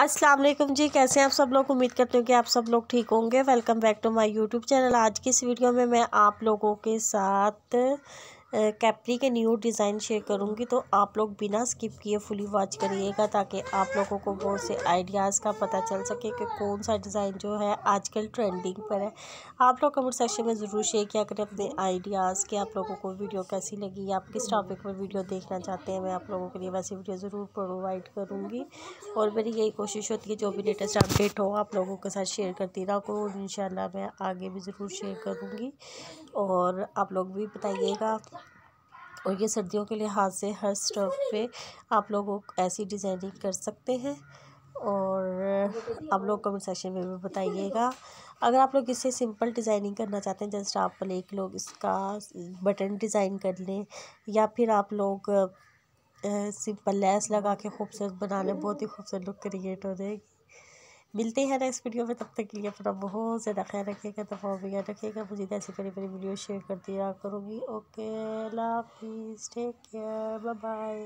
अस्सलाम वालेकुम जी कैसे हैं आप सब लोग उम्मीद करते हूँ कि आप सब लोग ठीक होंगे welcome back to my YouTube channel आज की इस वीडियो में मैं आप लोगों के साथ कैपरी के न्यू डिज़ाइन शेयर करूँगी तो आप लोग बिना स्किप किए फुली वॉच करिएगा ताकि आप लोगों को बहुत से आइडियाज़ का पता चल सके कि कौन सा डिज़ाइन जो है आजकल ट्रेंडिंग पर है आप लोग कमेंट सेक्शन में ज़रूर शेयर किया करें अपने आइडियाज़ के आप लोगों को वीडियो कैसी लगी आप किस टॉपिक पर वीडियो देखना चाहते हैं मैं आप लोगों के लिए वैसी वीडियो ज़रूर प्रोवाइड करूँगी और मेरी यही कोशिश होती है जो भी लेटेस्ट अपडेट हो आप लोगों के साथ शेयर करती करो और इन मैं आगे भी ज़रूर शेयर करूँगी और आप लोग भी बताइएगा और ये सर्दियों के लिहाज से हर स्टॉक पे आप लोग ऐसी डिज़ाइनिंग कर सकते हैं और आप लोग कमेंट सेक्शन में भी बताइएगा अगर आप लोग इससे सिंपल डिज़ाइनिंग करना चाहते हैं जस्ट आप एक लोग इसका बटन डिज़ाइन कर लें या फिर आप लोग सिंपल लेस लगा के खूबसूरत बना लें बहुत ही खूबसूरत लुक क्रिएट हो जाएगी मिलते हैं नेक्स्ट वीडियो में तब तक के लिए अपना बहुत ज़्यादा ख्याल रखिएगा दफा याद रखिएगा मुझे ऐसी बड़ी बड़ी वीडियो शेयर कर दिया करूँगी ओके अल्लाह हाफिज़ टेक केयर बाय